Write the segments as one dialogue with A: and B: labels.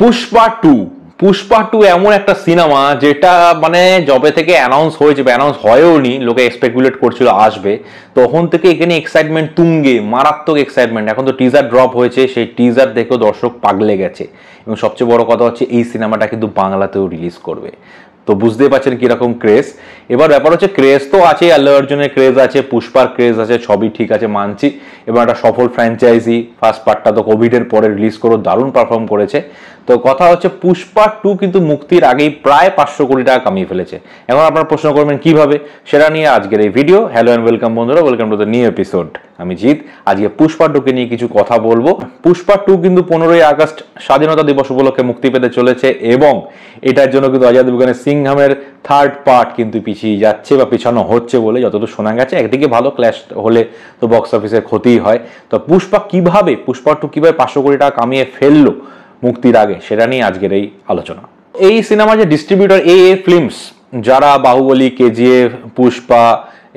A: Pushpa two Pushpa two এমন একটা cinema যেটা মানে জবে থেকে অ্যানাউন্স হয়েছে অ্যানাউন্স হয়েও নি লোকে এক্সপেকুলেট করছিল আসবে তখন থেকে এখানে এক্সাইটমেন্ট তুঙ্গে মারাত্মক এক্সাইটমেন্ট এখন তো টিজার ড্রপ হয়েছে সেই টিজার দেখেও দর্শক পাগলে গেছে এবং সবচেয়ে বড় কথা হচ্ছে এই সিনেমাটা কিন্তু বাংলাতেও রিলিজ করবে তো বুঝতে পারছেন কীরকম ক্রেজ এবার ব্যাপার হচ্ছে ক্রেজ তো আছে আল্লাহ অর্জুনের ক্রেজ আছে পুষ্পার ক্রেজ আছে সবই ঠিক আছে মানছি এবার একটা সফল ফ্র্যাঞ্চাইজি ফার্স্ট পার্টটা তো কোভিডের পরে রিলিজ করে দারুণ পারফর্ম করেছে তো কথা হচ্ছে পুষ্পা টু কিন্তু মুক্তির আগেই প্রায় পাঁচশো কোটি টাকা কামিয়ে ফেলেছে এখন আপনার প্রশ্ন করবেন কিভাবে সেটা নিয়ে আজকের এই ভিডিও হ্যালো অ্যান্ড ওয়েলকাম বন্ধুরা welcome to the new episode আমি জিৎ আজকে পুষ্পা টুকে নিয়ে কিছু কথা বলবো পুষ্পা টু কিন্তু পনেরোই আগস্ট স্বাধীনতা দিবস উপলক্ষে মুক্তি পেতে চলেছে এবং এটার জন্য কিন্তু অজয় দেবগানের সিংহামের থার্ড পার্ট কিন্তু পিছিয়ে যাচ্ছে বা পিছানো হচ্ছে বলে যতদূর শোনা গেছে একদিকে ভালো ক্ল্যাশ হলে তো বক্স অফিসের ক্ষতিই হয় তো পুষ্পা কিভাবে পুষ্পা টু কীভাবে পাঁচশো কোটি টাকা কামিয়ে ফেললো মুক্তির আগে সেটা নিয়ে আজকের এই আলোচনা এই সিনেমা যে ডিস্ট্রিবিউটর এ এ ফিল্মস যারা বাহুবলী কেজিএফ পুষ্পা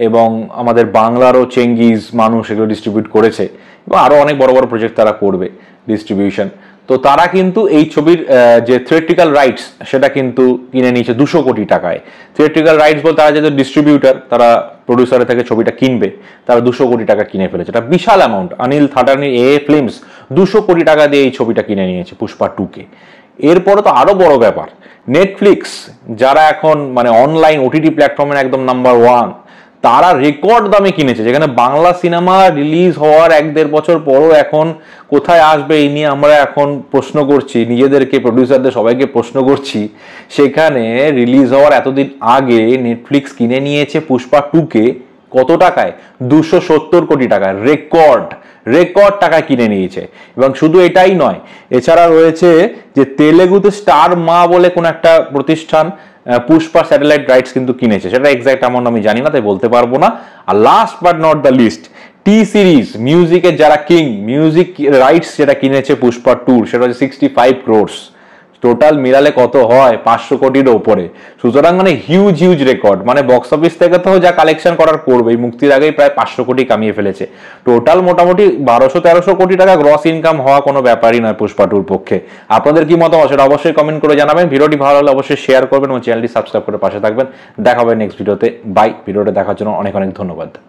A: এবং আমাদের বাংলারও চেঙ্গিজ মানুষ এগুলো ডিস্ট্রিবিউট করেছে এবং আরও অনেক বড় বড় প্রজেক্ট তারা করবে ডিস্ট্রিবিউশন তো তারা কিন্তু এই ছবির যে থিয়েট্রিক্যাল রাইটস সেটা কিন্তু কিনে নিয়েছে দুশো কোটি টাকায় থিয়েট্রিক্যাল রাইটস বলতে তারা যেহেতু ডিস্ট্রিবিউটার তারা প্রডিউসারের থেকে ছবিটা কিনবে তারা দুশো কোটি টাকা কিনে ফেলেছে এটা বিশাল amount Anil Thadani A films দুশো কোটি টাকা দিয়ে এই ছবিটা কিনে নিয়েছে পুষ্পা টুকে এরপরে তো আরও বড় ব্যাপার নেটফ্লিক্স যারা এখন মানে অনলাইন ওটিটি প্ল্যাটফর্মের একদম নাম্বার ওয়ান তারা রেকর্ড দামে কিনেছে যেখানে বাংলা সিনেমা রিলিজ হওয়ার এক দেড় বছর পরও এখন কোথায় আসবে এই নিয়ে আমরা এখন প্রশ্ন করছি নিজেদেরকে প্রডিউসারদের সবাইকে প্রশ্ন করছি সেখানে রিলিজ হওয়ার এতদিন আগে নেটফ্লিক্স কিনে নিয়েছে পুষ্পা টুকে কত টাকায় দুশো সত্তর কোটি টাকায় রেকর্ড রেকর্ড টাকা কিনে নিয়েছে এবং শুধু এটাই নয় এছাড়া রয়েছে যে তেলেগুতে স্টার মা বলে কোনো একটা প্রতিষ্ঠান পুষ্পা স্যাটেলাইট রাইটস কিন্তু কিনেছে সেটা এক্স্যাক্ট অ্যামাউন্ট আমি জানি না তাই বলতে পারবো না আর last but not the least T series মিউজিকের যারা কিং মিউজিক রাইটস যেটা কিনেছে পুষ্পা টুর সেটা হচ্ছে সিক্সটি ফাইভ ক্রোর্স টোটাল মিলালে কত হয় পাঁচশো কোটির ওপরে সুতরাং মানে হিউজ হিউজ রেকর্ড মানে বক্স অফিস থেকে তো যা কালেকশন করার করবে মুক্তির আগেই প্রায় পাঁচশো কোটি কামিয়ে ফেলেছে টোটাল মোটামুটি বারোশো তেরোশো কোটি টাকা গ্রস ইনকাম হওয়া কোনো ব্যাপারই নয় পুষ্পা টুর পক্ষে আপনাদের কি মতামত সেটা অবশ্যই কমেন্ট করে জানাবেন ভিডিওটি ভালো হলে অবশ্যই শেয়ার করবেন এবং চ্যানেলটি সাবস্ক্রাইব করে পাশে থাকবেন দেখা হবে নেক্সট ভিডিওতে বাই ভিডিওটা দেখার জন্য অনেক অনেক ধন্যবাদ